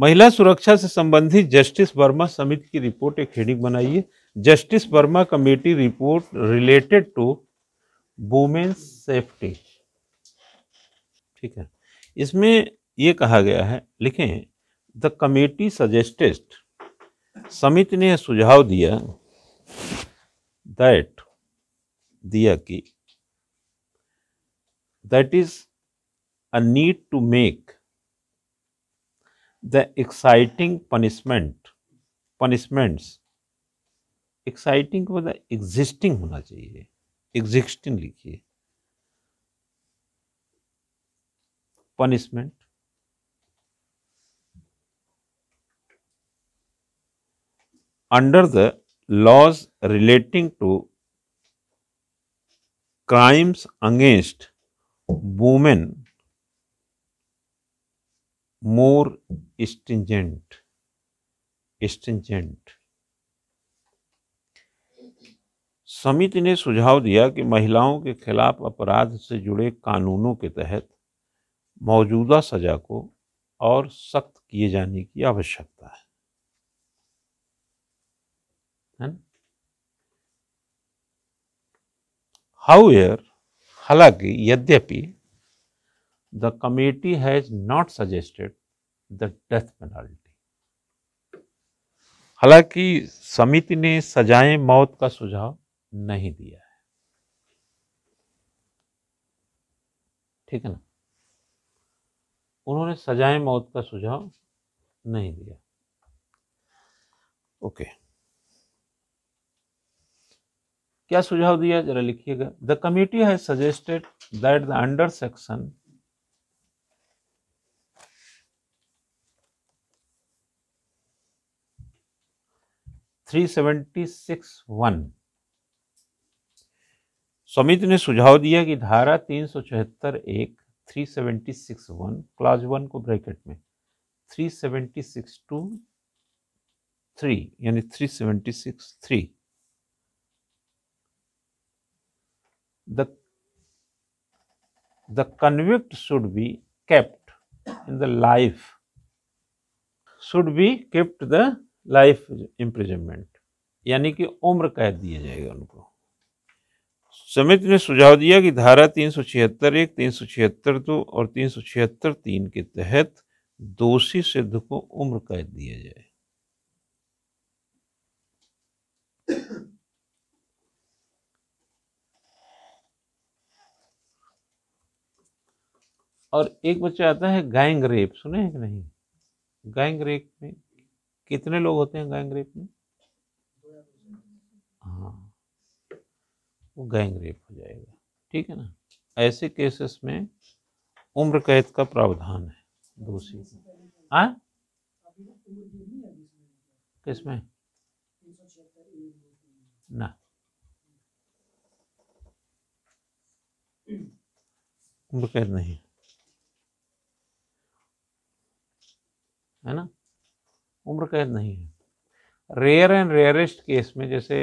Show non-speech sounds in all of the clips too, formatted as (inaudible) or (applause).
महिला सुरक्षा से संबंधित जस्टिस वर्मा समिति की रिपोर्ट एक हेडिंग बनाइए justice Verma committee report related to women's safety ठीक है इसमें ये कहा गया है लिखें द कमेटी सजेस्टेड समिति ने सुझाव दिया दैट दिया कि that is a need to make the exciting punishment punishments exciting को मतलब existing होना चाहिए existing लिखिए punishment under the laws relating to crimes against women more stringent stringent समिति ने सुझाव दिया कि महिलाओं के खिलाफ अपराध से जुड़े कानूनों के तहत मौजूदा सजा को और सख्त किए जाने की आवश्यकता है हाउ एयर हालांकि यद्यपि the committee has not suggested the death penalty हालांकि समिति ने सजाए मौत का सुझाव नहीं दिया है ठीक है ना उन्होंने सजाएं मौत का सुझाव नहीं दिया ओके क्या सुझाव दिया जरा लिखिएगा the committee has suggested that the under section 376.1 समिति ने सुझाव दिया कि धारा तीन सौ चौहत्तर एक three seventy six one class one को ब्रैकेट में three seventy six two three यानी three seventy six three the the convict should be kept in the life should be kept the life imprisonment यानी कि उम्र कैद दिया जाएगा उनको समिति ने सुझाव दिया कि धारा तीन सौ छिहत्तर एक तीन सौ छिहत्तर दो और तीन सौ छिहत्तर तीन के तहत दोषी सिद्ध को उम्र कैद दिया जाए और एक बच्चा आता है गैंग रेप सुने हैं कि नहीं गैंग रेप में कितने लोग होते हैं गैंग रेप में हाँ वो गैंग रेप हो जाएगा ठीक है ना ऐसे केसेस में उम्र कैद का प्रावधान है दूसरी हाँ किसमें ना उम्र कैद नहीं है ना उम्र कैद नहीं है रेयर एंड रेयरेस्ट केस में जैसे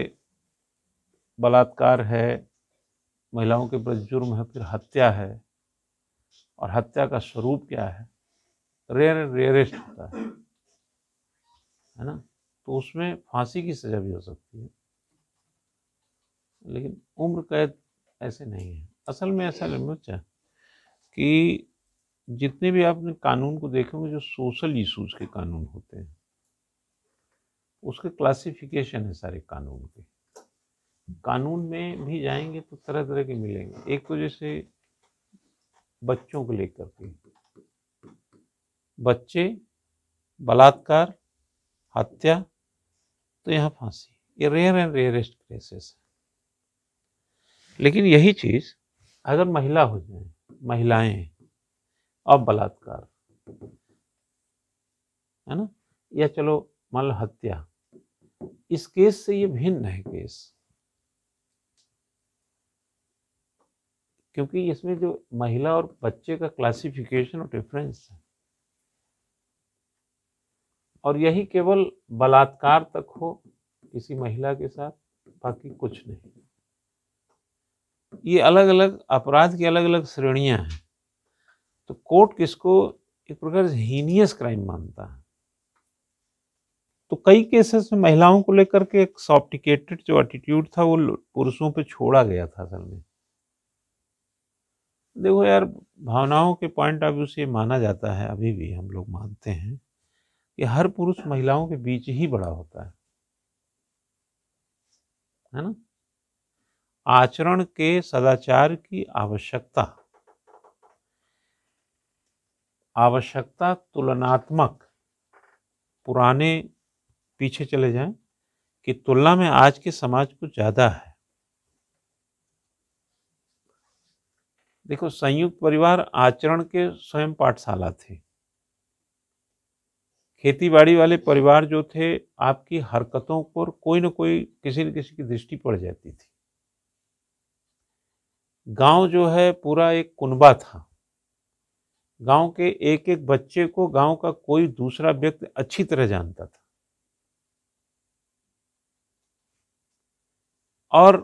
बलात्कार है महिलाओं के प्रति जुर्म है फिर हत्या है और हत्या का स्वरूप क्या है रेयर एंड रेयरेस्ट होता है है ना तो उसमें फांसी की सज़ा भी हो सकती है लेकिन उम्र कैद ऐसे नहीं है असल में ऐसा लिमिट है कि जितने भी आपने कानून को देखे होंगे जो सोशल इशूज़ के कानून होते हैं उसके क्लासिफिकेशन है सारे कानून के कानून में भी जाएंगे तो तरह तरह के मिलेंगे एक तो जैसे बच्चों को लेकर के बच्चे बलात्कार हत्या तो यहाँ फांसी ये रेयर एंड रेयरेस्ट केसेस है लेकिन यही चीज़ अगर महिला हो जाए महिलाएं और बलात्कार है ना या चलो मान लो हत्या इस केस से ये भिन्न है केस क्योंकि इसमें जो महिला और बच्चे का क्लासिफिकेशन और डिफरेंस है और यही केवल बलात्कार तक हो किसी महिला के साथ बाकी कुछ नहीं ये अलग अलग अपराध की अलग अलग श्रेणियां हैं तो कोर्ट किसको एक प्रकार से हीनियस क्राइम मानता है तो कई केसेस में महिलाओं को लेकर के एक सॉफ्टिकेटेड जो एटीट्यूड था वो पुरुषों पे छोड़ा गया था असल में देखो यार भावनाओं के पॉइंट ऑफ व्यू से माना जाता है अभी भी हम लोग मानते हैं कि हर पुरुष महिलाओं के बीच ही बड़ा होता है है ना आचरण के सदाचार की आवश्यकता आवश्यकता तुलनात्मक पुराने पीछे चले जाएं कि तुलना में आज के समाज को ज़्यादा है देखो संयुक्त परिवार आचरण के स्वयं पाठशाला थे खेतीबाड़ी वाले परिवार जो थे आपकी हरकतों पर कोई ना कोई किसी न किसी की दृष्टि पड़ जाती थी गांव जो है पूरा एक कुनबा था गांव के एक एक बच्चे को गांव का कोई दूसरा व्यक्ति अच्छी तरह जानता था और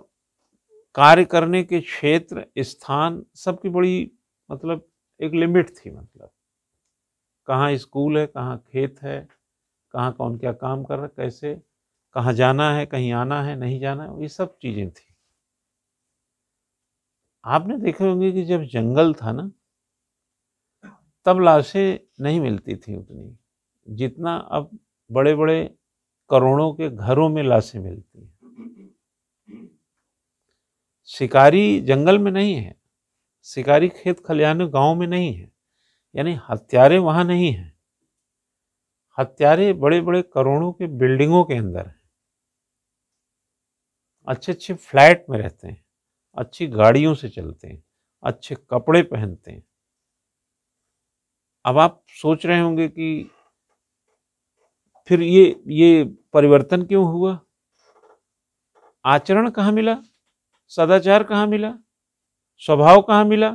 कार्य करने के क्षेत्र स्थान सबकी बड़ी मतलब एक लिमिट थी मतलब कहाँ स्कूल है कहाँ खेत है कहाँ कौन क्या काम कर रहा कैसे कहाँ जाना है कहीं आना है नहीं जाना है ये सब चीज़ें थी आपने देखे होंगे कि जब जंगल था ना तब लाशें नहीं मिलती थी उतनी जितना अब बड़े बड़े करोड़ों के घरों में लाशें मिलती हैं शिकारी जंगल में नहीं है शिकारी खेत खलियान गांव में नहीं है यानी हत्यारे वहां नहीं हैं हत्यारे बड़े बड़े करोड़ों के बिल्डिंगों के अंदर हैं अच्छे अच्छे फ्लैट में रहते हैं अच्छी गाड़ियों से चलते हैं अच्छे कपड़े पहनते हैं अब आप सोच रहे होंगे कि फिर ये ये परिवर्तन क्यों हुआ आचरण कहाँ मिला सदाचार कहाँ मिला स्वभाव कहाँ मिला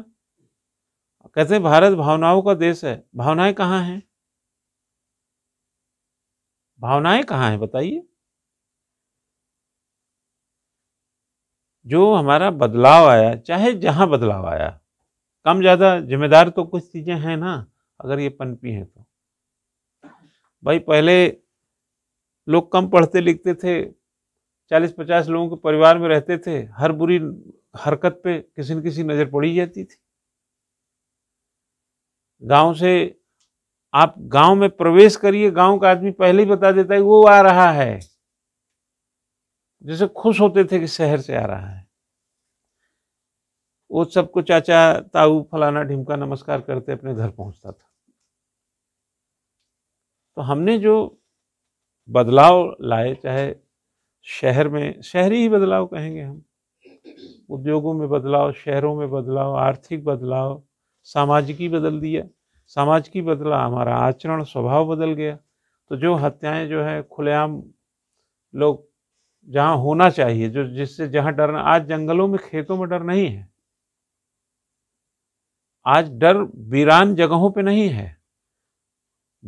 कहते हैं भारत भावनाओं का देश है भावनाएं कहाँ हैं भावनाएं कहाँ हैं बताइए जो हमारा बदलाव आया चाहे जहाँ बदलाव आया कम ज़्यादा जिम्मेदार तो कुछ चीज़ें हैं ना अगर ये पनपी हैं तो भाई पहले लोग कम पढ़ते लिखते थे चालीस पचास लोगों के परिवार में रहते थे हर बुरी हरकत पे किसी न किसी नज़र पड़ी जाती थी गांव से आप गांव में प्रवेश करिए गांव का आदमी पहले ही बता देता है वो आ रहा है जैसे खुश होते थे कि शहर से आ रहा है वो सबको चाचा ताऊ फलाना ढिमका नमस्कार करते अपने घर पहुंचता था तो हमने जो बदलाव लाए चाहे शहर में शहरी ही बदलाव कहेंगे हम उद्योगों में बदलाव शहरों में बदलाव आर्थिक बदलाव सामाजिकी बदल दिया सामाजिकी बदला हमारा आचरण स्वभाव बदल गया तो जो हत्याएं जो है खुलेआम लोग जहां होना चाहिए जो जिससे जहां डर आज जंगलों में खेतों में डर नहीं है आज डर वीरान जगहों पे नहीं है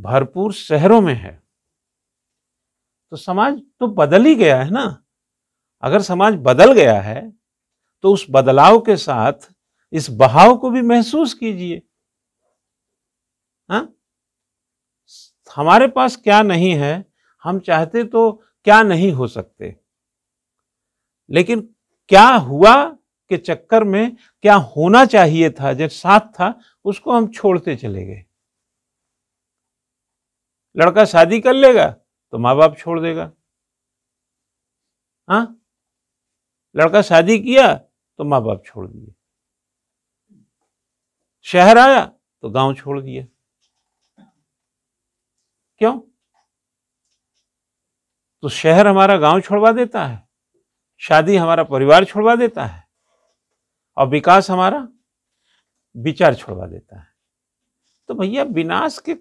भरपूर शहरों में है तो समाज तो बदल ही गया है ना अगर समाज बदल गया है तो उस बदलाव के साथ इस बहाव को भी महसूस कीजिए हाँ? हमारे पास क्या नहीं है हम चाहते तो क्या नहीं हो सकते लेकिन क्या हुआ के चक्कर में क्या होना चाहिए था जो साथ था उसको हम छोड़ते चले गए लड़का शादी कर लेगा तो माँ बाप छोड़ देगा हाँ लड़का शादी किया तो माँ बाप छोड़ दिए शहर आया तो गांव छोड़ दिया क्यों तो शहर हमारा गांव छोड़वा देता है शादी हमारा परिवार छोड़वा देता है और विकास हमारा विचार छोड़वा देता है तो भैया विनाश के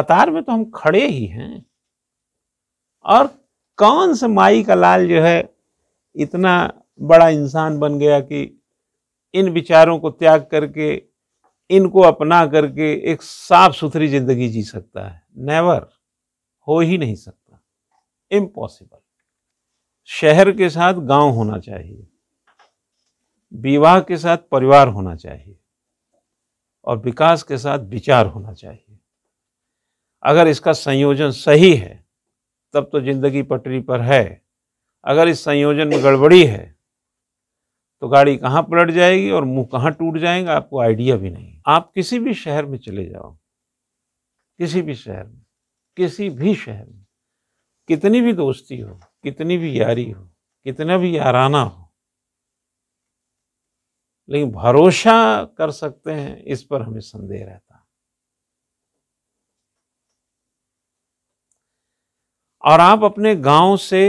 कतार में तो हम खड़े ही हैं और कौन सा माई का लाल जो है इतना बड़ा इंसान बन गया कि इन विचारों को त्याग करके इनको अपना करके एक साफ सुथरी जिंदगी जी सकता है नेवर हो ही नहीं सकता इम्पॉसिबल शहर के साथ गांव होना चाहिए विवाह के साथ परिवार होना चाहिए और विकास के साथ विचार होना चाहिए अगर इसका संयोजन सही है तब तो जिंदगी पटरी पर है अगर इस संयोजन में गड़बड़ी है तो गाड़ी कहाँ पलट जाएगी और मुंह कहाँ टूट जाएगा आपको आइडिया भी नहीं आप किसी भी शहर में चले जाओ किसी भी शहर में किसी भी शहर में कितनी भी दोस्ती हो कितनी भी यारी हो कितना भी याराना हो लेकिन भरोसा कर सकते हैं इस पर हमें संदेह रहता और आप अपने गांव से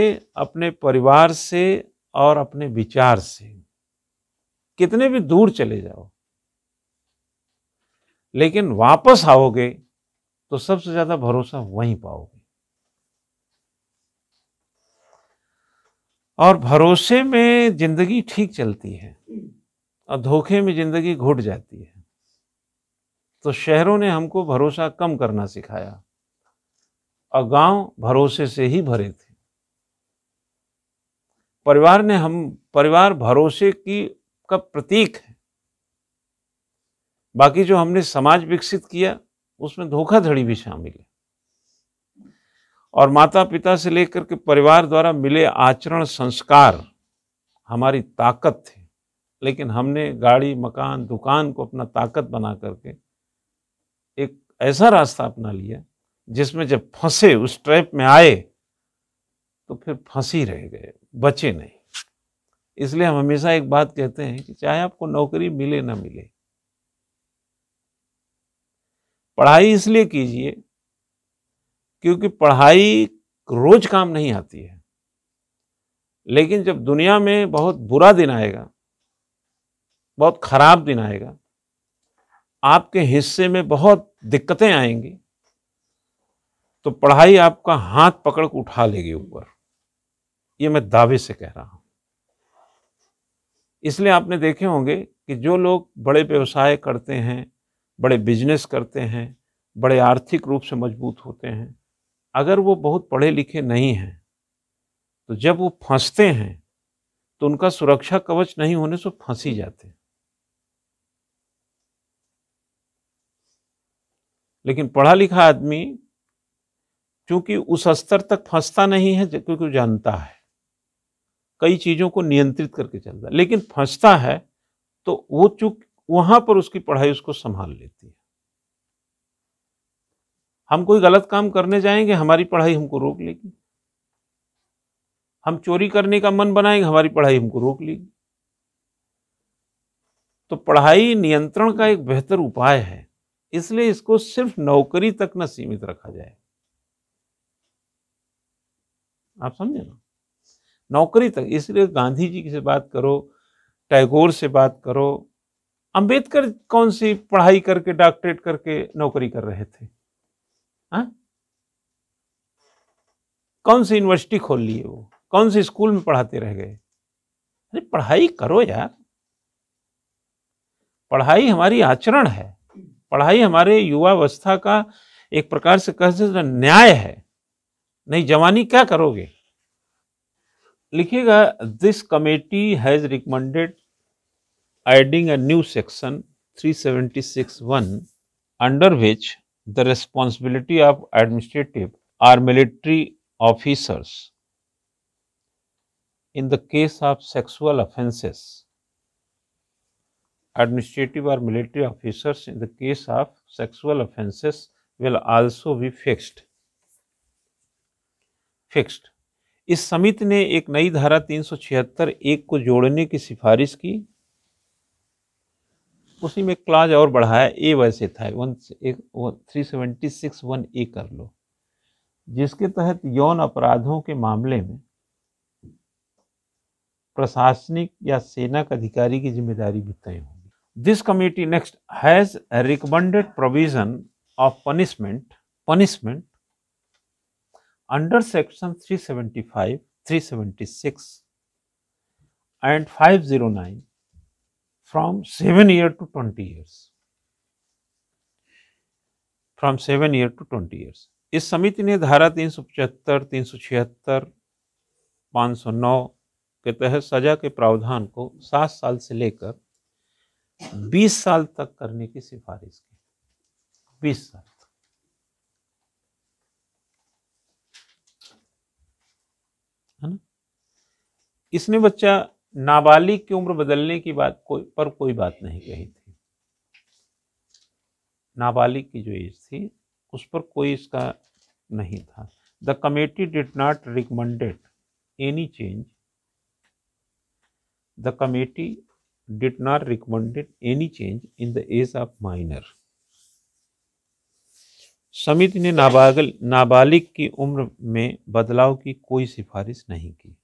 अपने परिवार से और अपने विचार से कितने भी दूर चले जाओ लेकिन वापस आओगे तो सबसे ज्यादा भरोसा वहीं पाओगे और भरोसे में जिंदगी ठीक चलती है और धोखे में जिंदगी घुट जाती है तो शहरों ने हमको भरोसा कम करना सिखाया और गांव भरोसे से ही भरे थे परिवार ने हम परिवार भरोसे की का प्रतीक है बाकी जो हमने समाज विकसित किया उसमें धोखाधड़ी भी शामिल है और माता पिता से लेकर के परिवार द्वारा मिले आचरण संस्कार हमारी ताकत थे लेकिन हमने गाड़ी मकान दुकान को अपना ताकत बना करके एक ऐसा रास्ता अपना लिया जिसमें जब फंसे उस ट्रैप में आए तो फिर फंसी रह गए बचे नहीं इसलिए हम हमेशा एक बात कहते हैं कि चाहे आपको नौकरी मिले ना मिले पढ़ाई इसलिए कीजिए क्योंकि पढ़ाई रोज काम नहीं आती है लेकिन जब दुनिया में बहुत बुरा दिन आएगा बहुत खराब दिन आएगा आपके हिस्से में बहुत दिक्कतें आएंगी तो पढ़ाई आपका हाथ पकड़ के उठा लेगी ऊपर ये मैं दावे से कह रहा हूं इसलिए आपने देखे होंगे कि जो लोग बड़े व्यवसाय करते हैं बड़े बिजनेस करते हैं बड़े आर्थिक रूप से मजबूत होते हैं अगर वो बहुत पढ़े लिखे नहीं हैं तो जब वो फंसते हैं तो उनका सुरक्षा कवच नहीं होने से फंस ही जाते हैं लेकिन पढ़ा लिखा आदमी क्योंकि उस स्तर तक फंसता नहीं है क्योंकि जानता है कई चीज़ों को नियंत्रित करके चलता है लेकिन फंसता है तो वो चूक वहां पर उसकी पढ़ाई उसको संभाल लेती है हम कोई गलत काम करने जाएंगे हमारी पढ़ाई हमको रोक लेगी हम चोरी करने का मन बनाएंगे हमारी पढ़ाई हमको रोक लेगी तो पढ़ाई नियंत्रण का एक बेहतर उपाय है इसलिए इसको सिर्फ नौकरी तक न सीमित रखा जाए आप समझे ना नौकरी तक इसलिए गांधी जी से बात करो टैगोर से बात करो अंबेडकर कौन सी पढ़ाई करके डॉक्टरेट करके नौकरी कर रहे थे हा? कौन सी यूनिवर्सिटी खोल लिए वो कौन से स्कूल में पढ़ाते रह गए अरे पढ़ाई करो यार पढ़ाई हमारी आचरण है पढ़ाई हमारे युवावस्था का एक प्रकार से कह सकते न्याय है नहीं जवानी क्या करोगे लिखिएगा this committee has recommended adding a new section 376-1 under which the responsibility of administrative or military officers in the case of sexual offences administrative और military officers in the case of sexual offences will also be fixed fixed इस समिति ने एक नई धारा 376 एक को जोड़ने की सिफारिश की उसी में क्लाज और बढ़ाया ए वैसे था वन एक three seventy six one A कर लो जिसके तहत यौन अपराधों के मामले में प्रशासनिक या सेना के अधिकारी की जिम्मेदारी भी तय होगी this committee next has recommended provision of punishment punishment under section 375 376 and 509 from 7 year to 20 years from 7 year to twenty years इस समिति ने धारा तीन सौ पचहत्तर तीन सौ छिहत्तर पाँच सौ नौ के तहत सजा के प्रावधान को सात साल से लेकर बीस साल तक करने की सिफारिश की बीस साल इसने बच्चा नाबालिग की उम्र बदलने की बात कोई पर कोई बात नहीं कही थी नाबालिग की जो एज थी उस पर कोई इसका नहीं था the committee did not recommended any change the committee did not recommended any change in the age of minor समिति ने नाबागल नाबालिग की उम्र में बदलाव की कोई सिफारिश नहीं की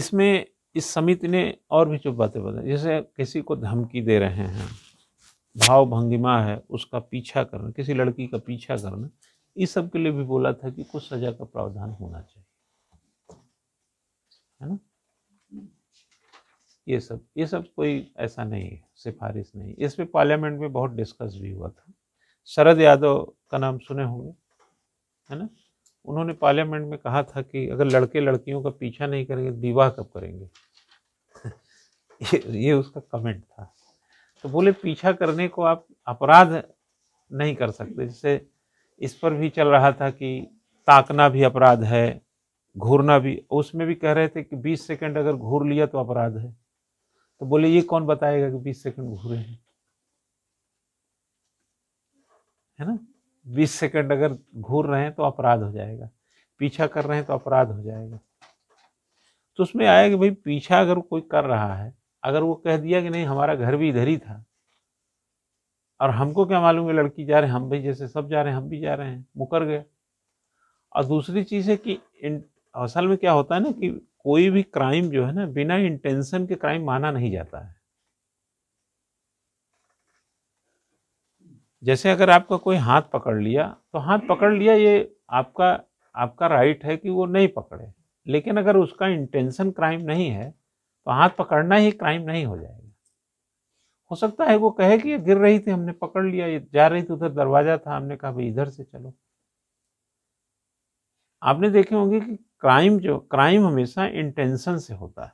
इसमें इस समिति ने और भी जो बातें बताई जैसे किसी को धमकी दे रहे हैं भाव भंगिमा है उसका पीछा करना किसी लड़की का पीछा करना इस सब के लिए भी बोला था कि कुछ सजा का प्रावधान होना चाहिए है ना ये सब ये सब कोई ऐसा नहीं है सिफारिश नहीं इस पे पार्लियामेंट में बहुत डिस्कस भी हुआ था शरद यादव का नाम सुने होंगे है ना उन्होंने पार्लियामेंट में कहा था कि अगर लड़के लड़कियों का पीछा नहीं करेंगे विवाह कब करेंगे (laughs) ये ये उसका कमेंट था तो बोले पीछा करने को आप अपराध नहीं कर सकते जैसे इस पर भी चल रहा था कि ताकना भी अपराध है घूरना भी उसमें भी कह रहे थे कि 20 सेकंड अगर घूर लिया तो अपराध है तो बोले ये कौन बताएगा कि 20 सेकंड घूरे हैं है ना बीस सेकंड अगर घूर रहे हैं तो अपराध हो जाएगा पीछा कर रहे हैं तो अपराध हो जाएगा तो उसमें आया कि भाई पीछा अगर कोई कर रहा है अगर वो कह दिया कि नहीं हमारा घर भी इधर ही था और हमको क्या मालूम है लड़की जा रहे हैं हम भी जैसे सब जा रहे हैं हम भी जा रहे हैं मुकर गए और दूसरी चीज़ है कि असल में क्या होता है ना कि कोई भी क्राइम जो है ना बिना इंटेंशन के क्राइम माना नहीं जाता है जैसे अगर आपका कोई हाथ पकड़ लिया तो हाथ पकड़ लिया ये आपका आपका राइट है कि वो नहीं पकड़े लेकिन अगर उसका इंटेंशन क्राइम नहीं है तो हाथ पकड़ना ही क्राइम नहीं हो जाएगा हो सकता है वो कहे कि ये गिर रही थी हमने पकड़ लिया ये जा रही थी उधर दरवाज़ा था हमने कहा भाई इधर से चलो आपने देखे होंगे कि क्राइम जो क्राइम हमेशा इंटेंशन से होता है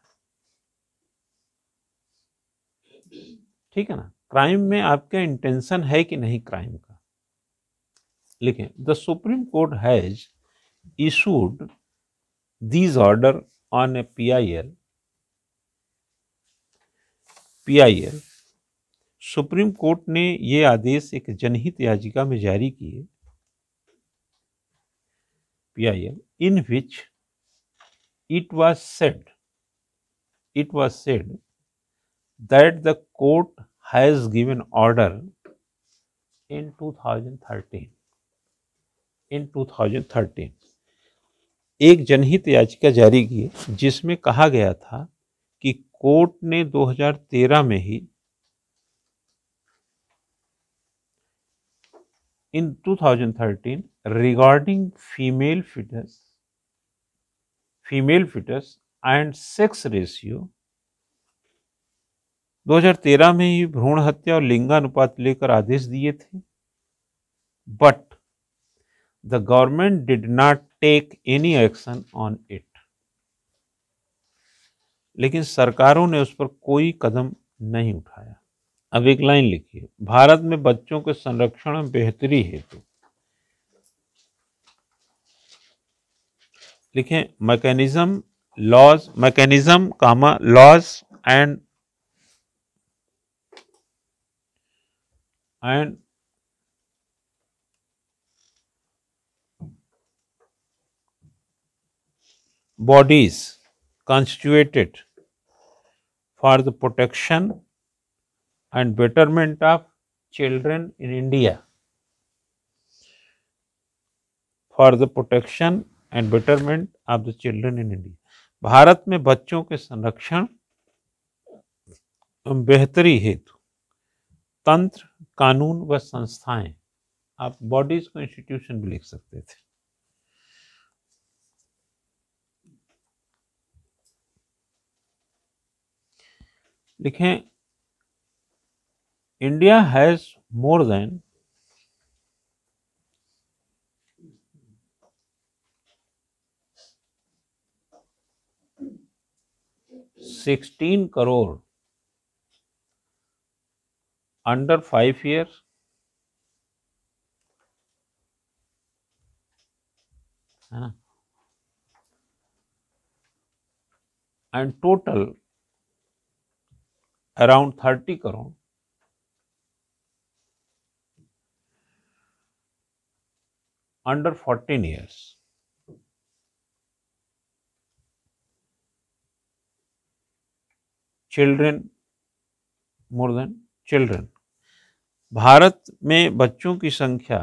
ठीक है ना क्राइम में आपका इंटेंशन है कि नहीं क्राइम का लिखें the Supreme Court has issued these order on a P I L P I L Supreme Court ने ये आदेश एक जनहित याचिका में जारी किए P I L in which it was said it was said that the court has given order in 2013 in 2013 एक जनहित याचिका जारी की जिसमें कहा गया था कि कोर्ट ने 2013 में ही in 2013 regarding female fitness female fitness and sex ratio 2013 में ही भ्रूण हत्या और लिंगानुपात लेकर आदेश दिए थे but the government did not take any action on it लेकिन सरकारों ने उस पर कोई कदम नहीं उठाया अब एक लाइन लिखिए भारत में बच्चों के संरक्षण में बेहतरी हेतु लिखें mechanism laws mechanism comma laws and and bodies constituted for the protection and betterment of children in India. For the protection and betterment of the children in India. भारत में बच्चों के संरक्षण बेहतरी हेतु तंत्र कानून व संस्थाएं आप बॉडीज को इंस्टीट्यूशन भी लिख सकते थे लिखें India has more than sixteen crore under 5 years, and total around 30 crore under 14 years. Children more than children. भारत में बच्चों की संख्या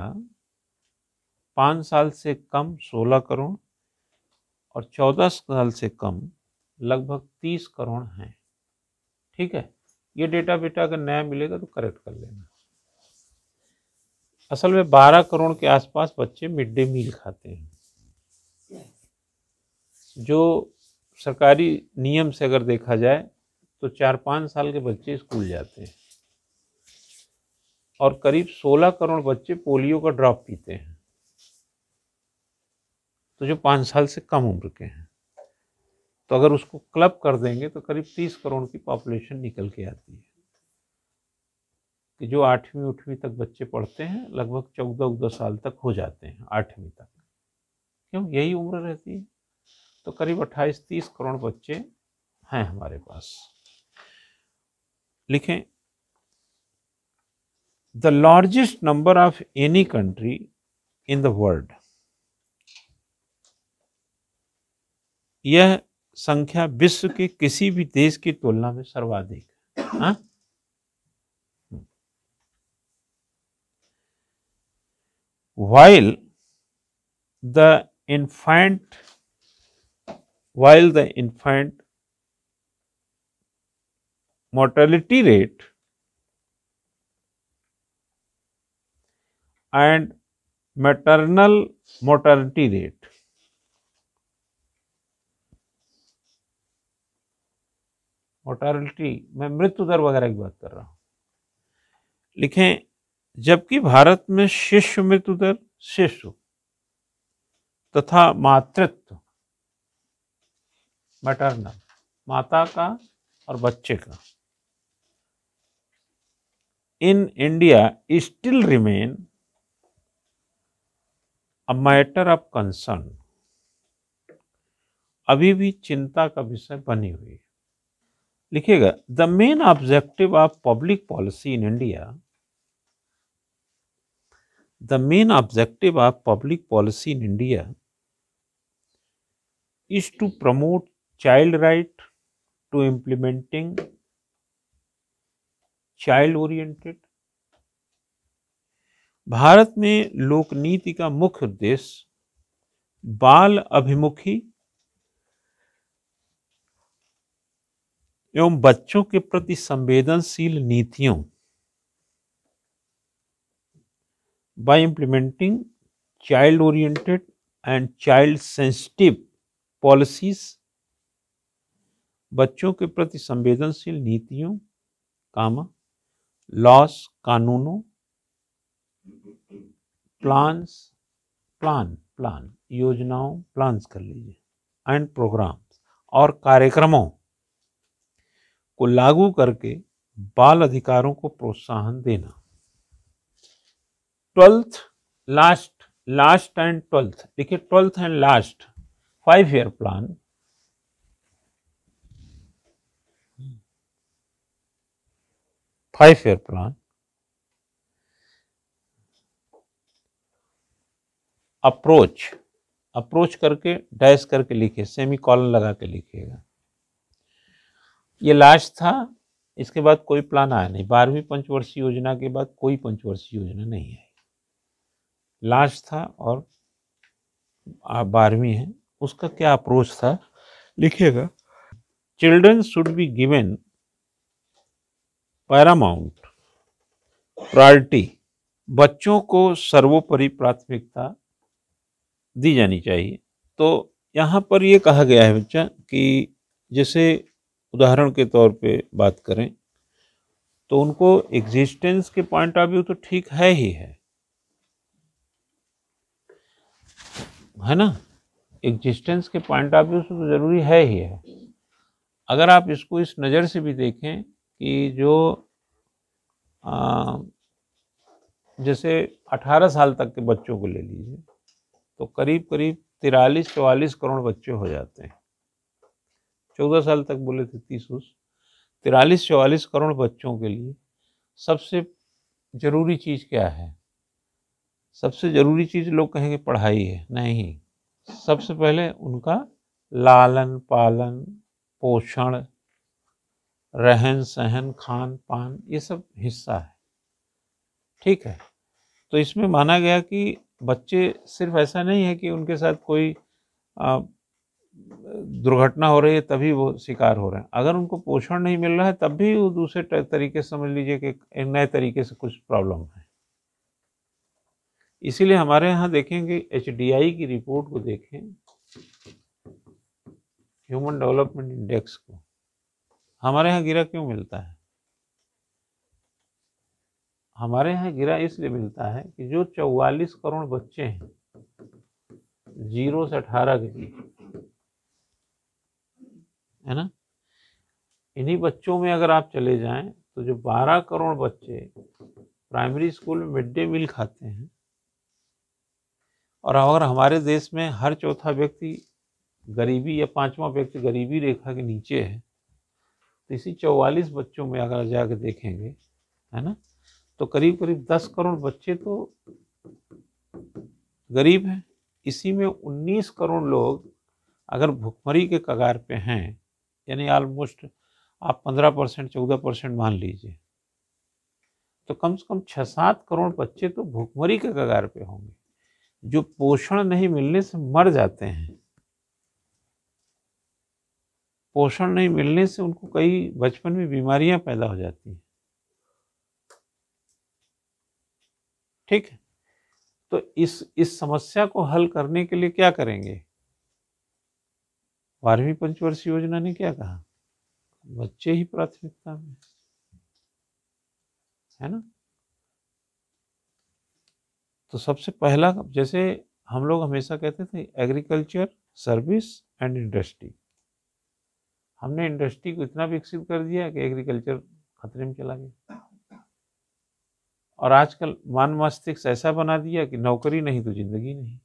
पाँच साल से कम सोलह करोड़ और चौदह साल से कम लगभग तीस करोड़ हैं ठीक है ये डेटा बेटा अगर नया मिलेगा तो करेक्ट कर लेना असल में बारह करोड़ के आसपास बच्चे मिड डे मील खाते हैं जो सरकारी नियम से अगर देखा जाए तो चार पाँच साल के बच्चे स्कूल जाते हैं और करीब 16 करोड़ बच्चे पोलियो का ड्रॉप पीते हैं तो जो पाँच साल से कम उम्र के हैं तो अगर उसको क्लब कर देंगे तो करीब तीस करोड़ की पॉपुलेशन निकल के आती है कि जो आठवीं उठवीं तक बच्चे पढ़ते हैं लगभग चौदह उदह साल तक हो जाते हैं आठवीं तक क्यों यही उम्र रहती है तो करीब अट्ठाईस तीस करोड़ बच्चे हैं हमारे पास लिखें the largest number of any country in the world यह संख्या विश्व के किसी भी देश की तुलना में सर्वाधिक है while the infant while the infant mortality rate and maternal mortality rate mortality मैं मृत्यु दर वगैरह की बात कर रहा हूं लिखें जबकि भारत में शिशु मृत्यु दर शिशु तथा मातृत्व मैटरनल माता का और बच्चे का in India still remain a matter of concern अभी भी चिंता का विषय बनी हुई है लिखिएगा the main objective of public policy in India the main objective of public policy in India is to promote child right to implementing child oriented भारत में लोकनीति का मुख्य उद्देश्य बाल अभिमुखी एवं बच्चों के प्रति संवेदनशील नीतियों by implementing child oriented and child sensitive policies बच्चों के प्रति संवेदनशील नीतियों कामा लॉस कानूनों प्लान्स प्लान प्लान योजनाओं प्लान्स कर लीजिए एंड प्रोग्राम्स और कार्यक्रमों को लागू करके बाल अधिकारों को प्रोत्साहन देना twelfth last last and twelfth देखिए twelfth and last five year plan five year plan approach approach करके डैश करके लिखे सेमी कॉलन लगा के लिखिएगा ये लास्ट था इसके बाद कोई प्लान आया नहीं बारहवीं पंचवर्षीय योजना के बाद कोई पंचवर्षीय योजना नहीं आई लास्ट था और बारहवीं है उसका क्या अप्रोच था लिखिएगा children should be given paramount priority बच्चों को सर्वोपरि प्राथमिकता दी जानी चाहिए तो यहाँ पर ये कहा गया है बच्चा कि जैसे उदाहरण के तौर पे बात करें तो उनको एग्जिस्टेंस के पॉइंट ऑफ व्यू तो ठीक है ही है है ना एग्जिस्टेंस के पॉइंट ऑफ व्यू से तो ज़रूरी है ही है अगर आप इसको इस नज़र से भी देखें कि जो आ, जैसे 18 साल तक के बच्चों को ले लीजिए तो करीब करीब तिरालीस चवालीस करोड़ बच्चे हो जाते हैं चौदह साल तक बोले थे तीस उस तिरालीस चवालीस करोड़ बच्चों के लिए सबसे ज़रूरी चीज़ क्या है सबसे ज़रूरी चीज़ लोग कहेंगे पढ़ाई है नहीं सबसे पहले उनका लालन पालन पोषण रहन सहन खान पान ये सब हिस्सा है ठीक है तो इसमें माना गया कि बच्चे सिर्फ ऐसा नहीं है कि उनके साथ कोई दुर्घटना हो रही है तभी वो शिकार हो रहे हैं अगर उनको पोषण नहीं मिल रहा है तब भी वो दूसरे तरीके से समझ लीजिए कि एक नए तरीके से कुछ प्रॉब्लम है इसीलिए हमारे यहाँ देखेंगे एच की रिपोर्ट को देखें ह्यूमन डेवलपमेंट इंडेक्स को हमारे यहाँ गिरा क्यों मिलता है हमारे यहाँ गिरा इसलिए मिलता है कि जो 44 करोड़ बच्चे हैं जीरो से अठारह के बीच है ना इन्हीं बच्चों में अगर आप चले जाएं तो जो 12 करोड़ बच्चे प्राइमरी स्कूल में मिड डे मील खाते हैं और अगर हमारे देश में हर चौथा व्यक्ति गरीबी या पांचवा व्यक्ति गरीबी रेखा के नीचे है तो इसी 44 बच्चों में अगर जाकर देखेंगे है ना तो करीब करीब दस करोड़ बच्चे तो गरीब हैं इसी में उन्नीस करोड़ लोग अगर भुखमरी के कगार पे हैं यानी ऑलमोस्ट आप पंद्रह परसेंट चौदह परसेंट मान लीजिए तो कम से कम छः सात करोड़ बच्चे तो भुखमरी के कगार पे होंगे जो पोषण नहीं मिलने से मर जाते हैं पोषण नहीं मिलने से उनको कई बचपन में बीमारियां पैदा हो जाती हैं ठीक है तो इस इस समस्या को हल करने के लिए क्या करेंगे बारहवीं पंचवर्षीय योजना ने क्या कहा बच्चे ही प्राथमिकता में है ना तो सबसे पहला जैसे हम लोग हमेशा कहते थे एग्रीकल्चर सर्विस एंड इंडस्ट्री हमने इंडस्ट्री को इतना विकसित कर दिया कि एग्रीकल्चर खतरे में चला गया और आजकल मान मस्तिष्क ऐसा बना दिया कि नौकरी नहीं तो जिंदगी नहीं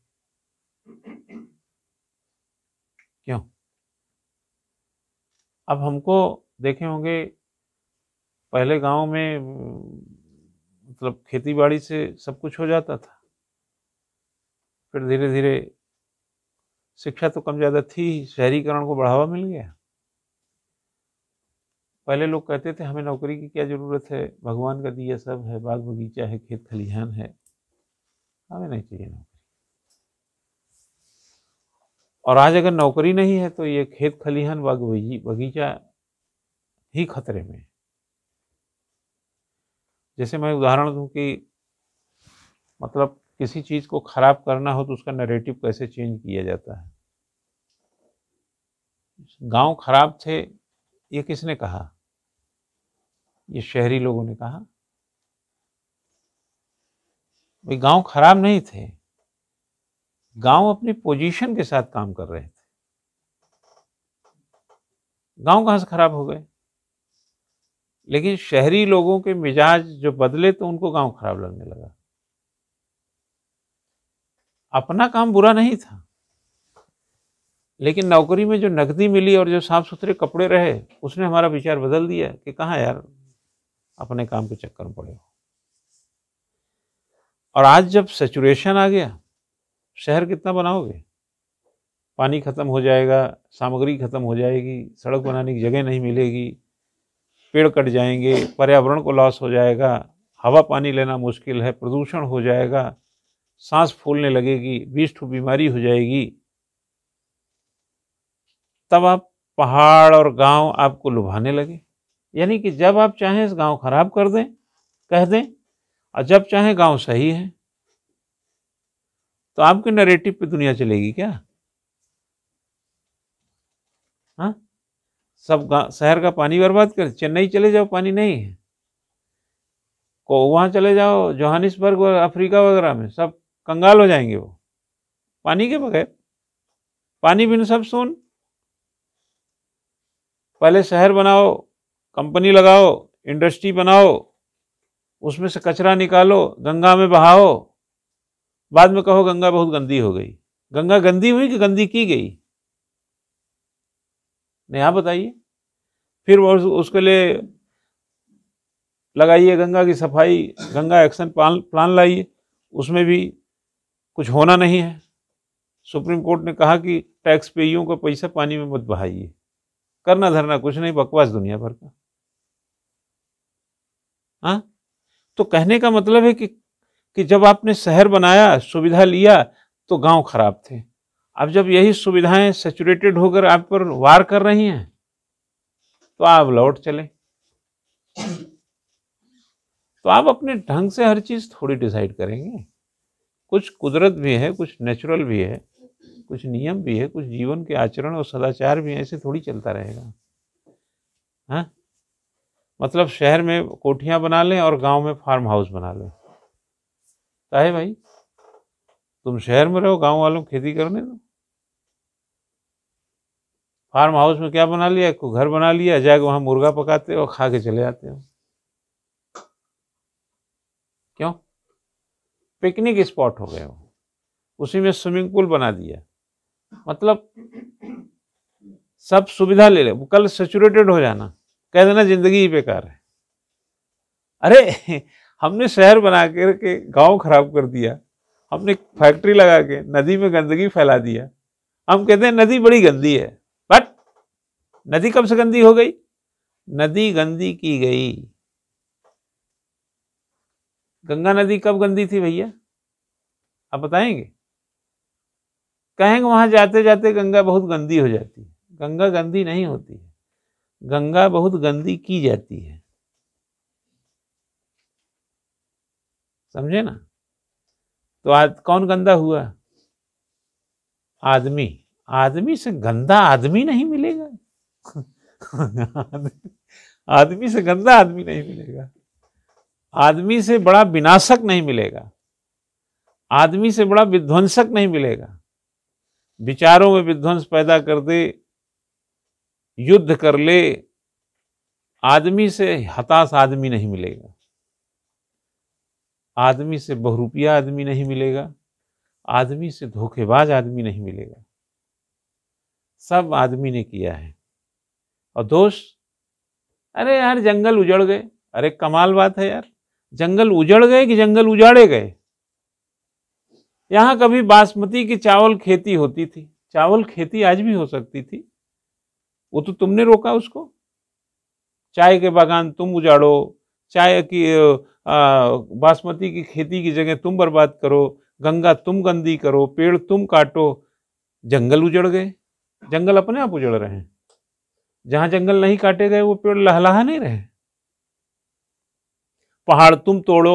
क्यों अब हमको देखे होंगे पहले गांव में मतलब खेती बाड़ी से सब कुछ हो जाता था फिर धीरे धीरे शिक्षा तो कम ज़्यादा थी शहरीकरण को बढ़ावा मिल गया पहले लोग कहते थे हमें नौकरी की क्या ज़रूरत है भगवान का दिया सब है बाग बगीचा है खेत खलिहान है हमें नहीं चाहिए नौकरी और आज अगर नौकरी नहीं है तो ये खेत खलिहान बाग बगीचा ही खतरे में है जैसे मैं उदाहरण दूं कि मतलब किसी चीज़ को ख़राब करना हो तो उसका नैरेटिव कैसे चेंज किया जाता है गांव खराब थे ये किसने कहा ये शहरी लोगों ने कहा भाई गांव खराब नहीं थे गांव अपनी पोजीशन के साथ काम कर रहे थे गांव कहां से खराब हो गए लेकिन शहरी लोगों के मिजाज जो बदले तो उनको गांव खराब लगने लगा अपना काम बुरा नहीं था लेकिन नौकरी में जो नकदी मिली और जो साफ सुथरे कपड़े रहे उसने हमारा विचार बदल दिया कि कहाँ यार अपने काम के चक्कर में पड़े हो और आज जब सेचुरेशन आ गया शहर कितना बनाओगे पानी ख़त्म हो जाएगा सामग्री ख़त्म हो जाएगी सड़क बनाने की जगह नहीं मिलेगी पेड़ कट जाएंगे पर्यावरण को लॉस हो जाएगा हवा पानी लेना मुश्किल है प्रदूषण हो जाएगा सांस फूलने लगेगी बीस ठू बीमारी हो जाएगी तब आप पहाड़ और गांव आपको लुभाने लगे यानी कि जब आप चाहें इस गांव खराब कर दें कह दें और जब चाहें गांव सही है तो आपके नरेटिव पे दुनिया चलेगी क्या हाँ सब शहर का पानी बर्बाद कर चेन्नई चले जाओ पानी नहीं है को वहाँ चले जाओ जोहानिसबर्ग और अफ्रीका वगैरह में सब कंगाल हो जाएंगे वो पानी के बगैर पानी बिन सब सुन पहले शहर बनाओ कंपनी लगाओ इंडस्ट्री बनाओ उसमें से कचरा निकालो गंगा में बहाओ बाद में कहो गंगा बहुत गंदी हो गई गंगा गंदी हुई कि गंदी की गई नहीं आप बताइए फिर वो उसके लिए लगाइए गंगा की सफाई गंगा एक्शन प्लान प्लान लाइए उसमें भी कुछ होना नहीं है सुप्रीम कोर्ट ने कहा कि टैक्स पेयों का पैसा पानी में मत बहाइए करना धरना कुछ नहीं बकवास दुनिया भर का आ? हाँ? तो कहने का मतलब है कि कि जब आपने शहर बनाया सुविधा लिया तो गांव खराब थे अब जब यही सुविधाएं सेचुरेटेड होकर आप पर वार कर रही हैं तो आप लौट चले तो आप अपने ढंग से हर चीज़ थोड़ी डिसाइड करेंगे कुछ कुदरत भी है कुछ नेचुरल भी है कुछ नियम भी है कुछ जीवन के आचरण और सदाचार भी है ऐसे थोड़ी चलता रहेगा हाँ मतलब शहर में कोठियाँ बना लें और गांव में फार्म हाउस बना लें चाहे भाई तुम शहर में रहो गांव वालों खेती करने दो फार्म हाउस में क्या बना लिया घर बना लिया जाके वहाँ मुर्गा पकाते हो खा के चले जाते हो क्यों पिकनिक स्पॉट हो गए हो उसी में स्विमिंग पूल बना दिया मतलब सब सुविधा ले ले कल सेचुरेटेड हो जाना कह देना जिंदगी ही बेकार है अरे हमने शहर बना कर के गांव खराब कर दिया हमने फैक्ट्री लगा के नदी में गंदगी फैला दिया हम कहते हैं नदी बड़ी गंदी है बट नदी कब से गंदी हो गई नदी गंदी की गई गंगा नदी कब गंदी थी भैया आप बताएंगे कहेंगे वहां जाते जाते गंगा बहुत गंदी हो जाती है गंगा गंदी नहीं होती है गंगा बहुत गंदी की जाती है समझे ना तो आज कौन गंदा हुआ आदमी आदमी से गंदा आदमी नहीं मिलेगा आदमी से गंदा आदमी नहीं मिलेगा आदमी से बड़ा विनाशक नहीं मिलेगा आदमी से बड़ा विध्वंसक नहीं मिलेगा विचारों में विध्वंस पैदा कर दे युद्ध कर ले आदमी से हताश आदमी नहीं मिलेगा आदमी से बहुरूपिया आदमी नहीं मिलेगा आदमी से धोखेबाज आदमी नहीं मिलेगा सब आदमी ने किया है और दोष अरे यार जंगल उजड़ गए अरे कमाल बात है यार जंगल उजड़ गए कि जंगल उजाड़े गए यहां कभी बासमती की चावल खेती होती थी चावल खेती आज भी हो सकती थी वो तो तुमने रोका उसको चाय के बागान तुम उजाड़ो चाय की बासमती की खेती की जगह तुम बर्बाद करो गंगा तुम गंदी करो पेड़ तुम काटो जंगल उजड़ गए जंगल अपने आप उजड़ रहे हैं जहां जंगल नहीं काटे गए वो पेड़ लहलाहा नहीं रहे पहाड़ तुम तोड़ो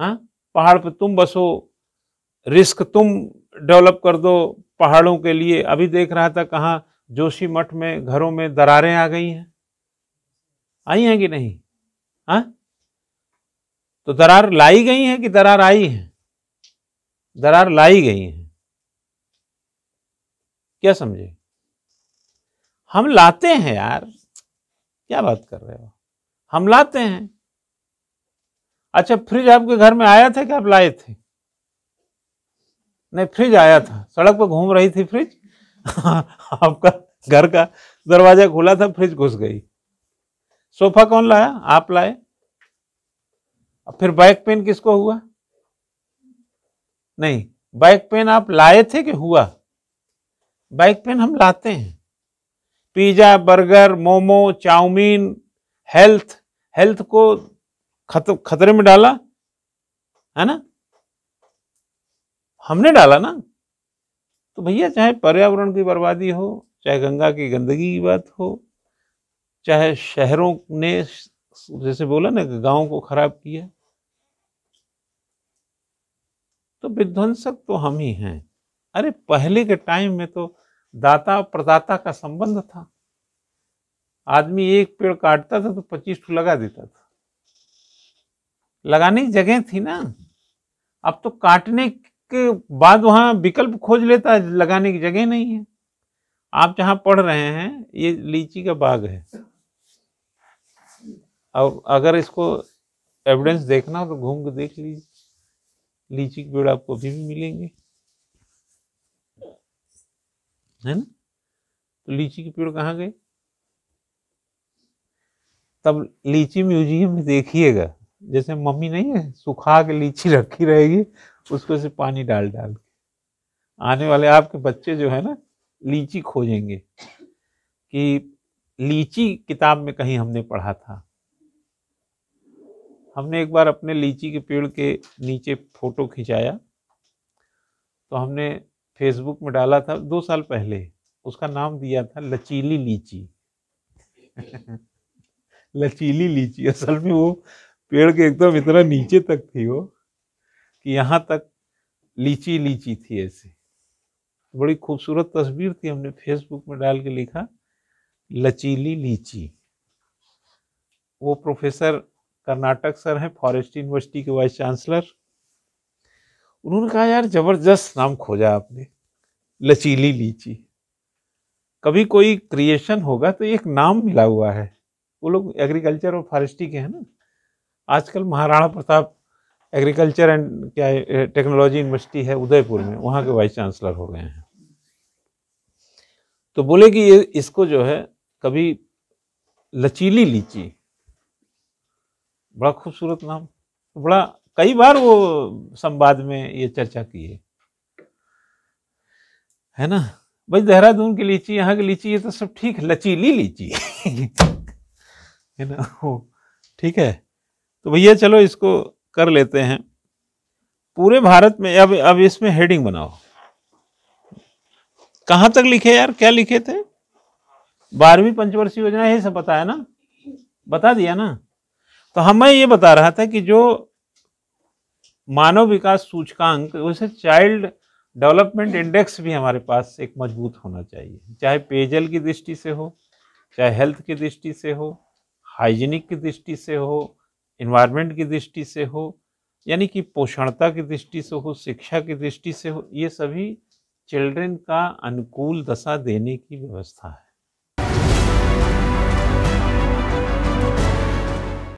हाँ पहाड़ पर तुम बसो रिस्क तुम डेवलप कर दो पहाड़ों के लिए अभी देख रहा था कहाँ जोशी मठ में घरों में दरारें आ गई हैं आई हैं कि नहीं हाँ तो दरार लाई गई हैं कि दरार आई है दरार लाई गई हैं क्या समझे हम लाते हैं यार क्या बात कर रहे हो हम लाते हैं अच्छा फ्रिज आपके घर में आया था कि आप लाए थे नहीं फ्रिज आया था सड़क पर घूम रही थी फ्रिज (laughs) आपका घर का दरवाजा खुला था फ्रिज घुस गई सोफा कौन लाया आप लाए फिर बैक पेन किसको हुआ नहीं बैक पेन आप लाए थे कि हुआ बैक पेन हम लाते हैं pizza burger momo chowmein health health को खतरे में डाला है ना हमने डाला ना तो भैया चाहे पर्यावरण की बर्बादी हो चाहे गंगा की गंदगी की बात हो चाहे शहरों ने जैसे बोला ना गांव को खराब किया तो विध्वंसक तो हम ही हैं अरे पहले के टाइम में तो दाता प्रदाता का संबंध था आदमी एक पेड़ काटता था तो पच्चीस टू लगा देता था लगाने की जगह थी ना अब तो काटने के बाद वहाँ विकल्प खोज लेता है लगाने की जगह नहीं है आप जहाँ पढ़ रहे हैं ये लीची का बाग है और अगर इसको एविडेंस देखना हो तो घूम के देख लीजिए लीची के पेड़ आपको अभी भी मिलेंगे है ना तो लीची के पेड़ कहाँ गए तब लीची म्यूजियम में देखिएगा जैसे मम्मी नहीं है सुखा के लीची रखी रहेगी उसको से पानी डाल डाल के आने वाले आपके बच्चे जो है ना लीची खोजेंगे कि लीची किताब में कहीं हमने पढ़ा था हमने एक बार अपने लीची के पेड़ के नीचे फोटो खिंचाया तो हमने फेसबुक में डाला था दो साल पहले उसका नाम दिया था लचीली लीची (laughs) लचीली लीची असल में वो पेड़ के एकदम इतना नीचे तक थी वो कि यहाँ तक लीची लीची थी ऐसी बड़ी खूबसूरत तस्वीर थी हमने फेसबुक में डाल के लिखा लचीली लीची वो प्रोफेसर कर्नाटक सर हैं फॉरेस्ट यूनिवर्सिटी के वाइस चांसलर उन्होंने कहा यार जबरदस्त नाम खोजा आपने लचीली लीची कभी कोई क्रिएशन होगा तो एक नाम मिला हुआ है वो लोग एग्रीकल्चर और फॉरेस्टी के हैं ना आजकल महाराणा प्रताप एग्रीकल्चर एंड क्या टेक्नोलॉजी यूनिवर्सिटी है उदयपुर में वहाँ के वाइस चांसलर हो गए हैं तो बोले कि ये इसको जो है कभी लचीली लीची बड़ा खूबसूरत नाम बड़ा कई बार वो संवाद में ये चर्चा की है है ना भाई देहरादून की लीची यहाँ की लीची ये तो सब ठीक है लचीली लीची (laughs) है ना वो ठीक है तो भैया चलो इसको कर लेते हैं पूरे भारत में अब अब इसमें हेडिंग बनाओ कहाँ तक लिखे यार क्या लिखे थे बारहवीं पंचवर्षीय योजना यही सब बताया ना बता दिया ना तो हमें ये बता रहा था कि जो मानव विकास सूचकांक उसे चाइल्ड डेवलपमेंट इंडेक्स भी हमारे पास एक मजबूत होना चाहिए चाहे पेयजल की दृष्टि से हो चाहे हेल्थ की दृष्टि से हो हाइजीनिक की दृष्टि से हो इन्वायरमेंट की दृष्टि से हो यानी कि पोषणता की दृष्टि से हो शिक्षा की दृष्टि से हो ये सभी चिल्ड्रन का अनुकूल दशा देने की व्यवस्था है